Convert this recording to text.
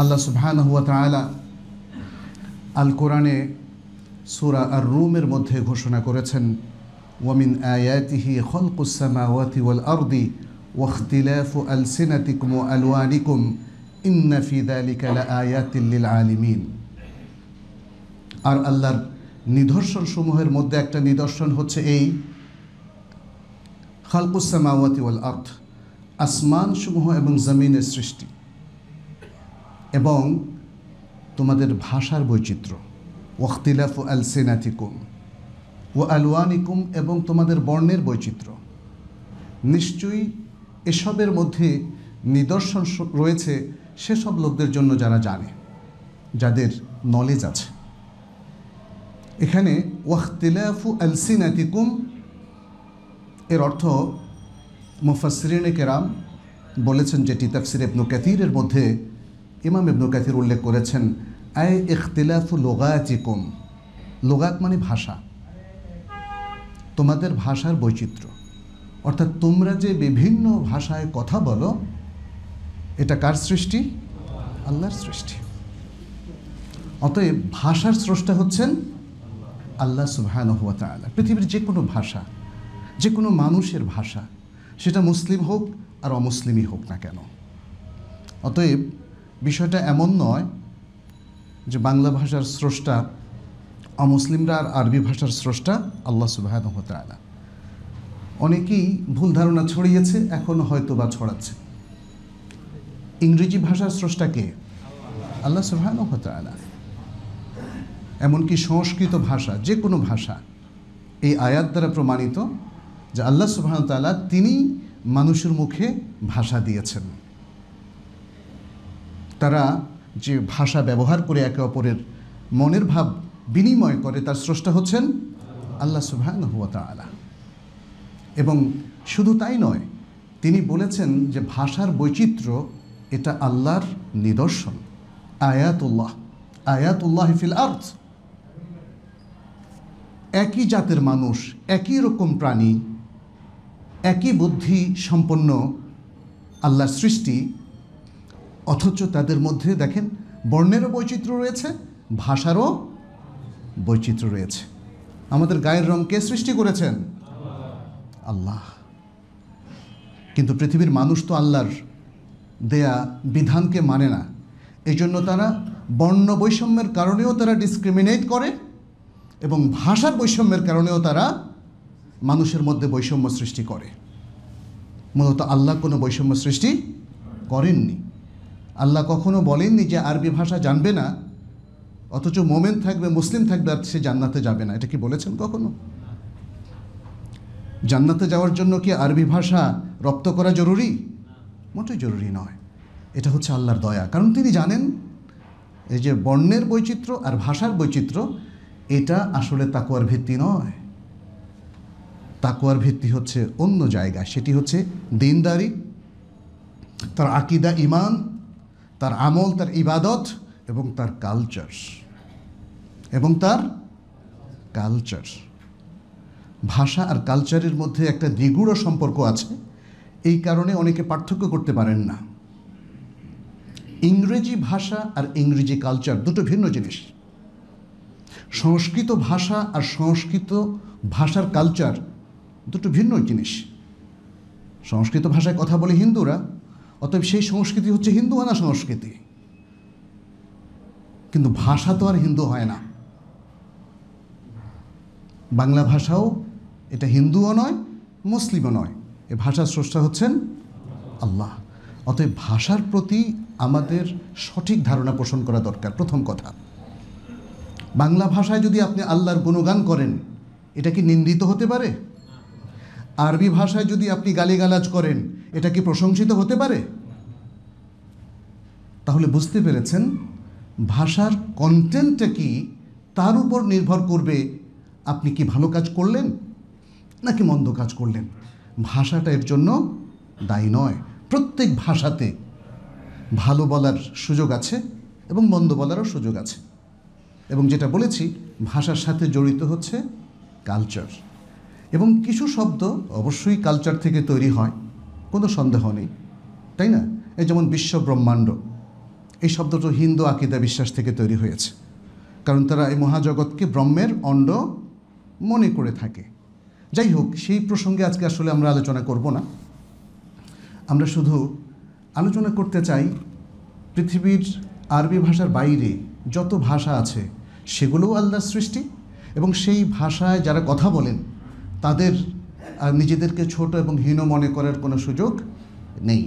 আল্লাহ সুবহান হুয়া তালা আল কোরআনে সুরা আর রুমের মধ্যে ঘোষণা করেছেন ওয়ামিন আয়াতিহি খলকুসামাওয়াতি ওয়াল আরদি ওয়াখতিলাফু আলসিনাতিকুম আলওয়ানিকুম ইন্না ফি দালিকা লাআয়াতিল আলিমিন আর আল্লাহর নিদর্শনসমূহের মধ্যে একটা নিদর্শন হচ্ছে এই খালকুসামাওয়াতি ওয়াল আর্থ আসমানসমূহ এবং জমিনের সৃষ্টি এবং তোমাদের ভাষার বৈচিত্র্য ওখতিলাফ আল সেনাথিকুম ও আলওয়ানিকুম এবং তোমাদের বর্ণের বৈচিত্র্য নিশ্চয়ই এসবের মধ্যে নিদর্শন রয়েছে সেসব লোকদের জন্য যারা জানে যাদের নলেজ আছে এখানে ওয়াখতিলাফু আলসিনাতিকুম এর অর্থ মুফাসরিন কেরাম বলেছেন যেটি তাফসির ইবনু কাতিরের মধ্যে ইমাম ইবনুল কাসির উল্লেখ করেছেন আয় ইখতিলাফু লোগাচিকুম লোগাত মানে ভাষা তোমাদের ভাষার বৈচিত্র্য অর্থাৎ তোমরা যে বিভিন্ন ভাষায় কথা বলো এটা কার সৃষ্টি আল্লাহর সৃষ্টি অতএব ভাষার স্রষ্টা হচ্ছেন আল্লাহ সুবহান হুয়া তালা পৃথিবীর যে কোনো ভাষা যে কোনো মানুষের ভাষা সেটা মুসলিম হোক আর অমুসলিমই হোক না কেন অতএব বিষয়টা এমন নয় যে বাংলা ভাষার স্রষ্টা অমুসলিমরা আর আরবি ভাষার স্রষ্টা আল্লাহ সুবাহান হতরালা অনেকেই ভুল ধারণা ছড়িয়েছে এখন হয়তো বা ছড়াচ্ছে ইংরেজি ভাষার স্রষ্টাকে আল্লাহ সুবাহান হতরালা এমনকি সংস্কৃত ভাষা যে কোনো ভাষা এই আয়াত দ্বারা প্রমাণিত যে আল্লাহ তালা তিনি মানুষের মুখে ভাষা দিয়েছেন তারা যে ভাষা ব্যবহার করে একে অপরের মনের ভাব বিনিময় করে তার স্রষ্টা হচ্ছেন আল্লাহ সুবহান হুয়া তালা এবং শুধু তাই নয় তিনি বলেছেন যে ভাষার বৈচিত্র্য এটা আল্লাহর নিদর্শন আয়াতুল্লাহ আয়াতুল্লাহ ফিল আর্থ একই জাতের মানুষ একই রকম প্রাণী একই বুদ্ধি সম্পন্ন আল্লাহর সৃষ্টি অথচ তাদের মধ্যে দেখেন বর্ণেরও বৈচিত্র্য রয়েছে ভাষারও বৈচিত্র্য রয়েছে আমাদের গায়ের রং কে সৃষ্টি করেছেন আল্লাহ কিন্তু পৃথিবীর মানুষ তো আল্লাহর দেয়া বিধানকে মানে না এই জন্য তারা বর্ণ বৈষম্যের কারণেও তারা ডিসক্রিমিনেট করে এবং ভাষার বৈষম্যের কারণেও তারা মানুষের মধ্যে বৈষম্য সৃষ্টি করে মূলত আল্লাহ কোনো বৈষম্য সৃষ্টি করেননি আল্লাহ কখনো বলেননি যে আরবি ভাষা জানবে না অথচ মোমেন থাকবে মুসলিম থাকবে আর সে জান্নাতে যাবে না এটা কি বলেছেন কখনো জান্নাতে যাওয়ার জন্য কি আরবি ভাষা রপ্ত করা জরুরি মোটেই জরুরি নয় এটা হচ্ছে আল্লাহর দয়া কারণ তিনি জানেন এই যে বর্ণের বৈচিত্র্য আর ভাষার বৈচিত্র্য এটা আসলে তাকুয়ার ভিত্তি নয় তাকুয়ার ভিত্তি হচ্ছে অন্য জায়গা সেটি হচ্ছে দিনদারি তার আকিদা ইমান তার আমল তার ইবাদত এবং তার কালচার এবং তার কালচার ভাষা আর কালচারের মধ্যে একটা নিগুড় সম্পর্ক আছে এই কারণে অনেকে পার্থক্য করতে পারেন না ইংরেজি ভাষা আর ইংরেজি কালচার দুটো ভিন্ন জিনিস সংস্কৃত ভাষা আর সংস্কৃত ভাষার কালচার দুটো ভিন্ন জিনিস সংস্কৃত ভাষায় কথা বলে হিন্দুরা অতএব সেই সংস্কৃতি হচ্ছে হিন্দু না সংস্কৃতি কিন্তু ভাষা তো আর হিন্দু হয় না বাংলা ভাষাও এটা হিন্দুও নয় মুসলিমও নয় এ ভাষার স্রষ্টা হচ্ছেন আল্লাহ অতএব ভাষার প্রতি আমাদের সঠিক ধারণা পোষণ করা দরকার প্রথম কথা বাংলা ভাষায় যদি আপনি আল্লাহর গুণগান করেন এটা কি নিন্দিত হতে পারে আরবি ভাষায় যদি আপনি গালিগালাজ করেন এটা কি প্রশংসিত হতে পারে তাহলে বুঝতে পেরেছেন ভাষার কন্টেন্টটা কি তার উপর নির্ভর করবে আপনি কি ভালো কাজ করলেন নাকি মন্দ কাজ করলেন ভাষাটা এর জন্য দায়ী নয় প্রত্যেক ভাষাতে ভালো বলার সুযোগ আছে এবং মন্দ বলারও সুযোগ আছে এবং যেটা বলেছি ভাষার সাথে জড়িত হচ্ছে কালচার এবং কিছু শব্দ অবশ্যই কালচার থেকে তৈরি হয় কোনো সন্দেহ নেই তাই না এই যেমন বিশ্ব ব্রহ্মাণ্ড এই শব্দটি হিন্দু আকিদা বিশ্বাস থেকে তৈরি হয়েছে কারণ তারা এই মহাজগৎকে ব্রহ্মের অণ্ড মনে করে থাকে যাই হোক সেই প্রসঙ্গে আজকে আসলে আমরা আলোচনা করব না আমরা শুধু আলোচনা করতে চাই পৃথিবীর আরবি ভাষার বাইরে যত ভাষা আছে সেগুলোও আল্লাহর সৃষ্টি এবং সেই ভাষায় যারা কথা বলেন তাদের আর নিজেদেরকে ছোট এবং হীন মনে করার কোনো সুযোগ নেই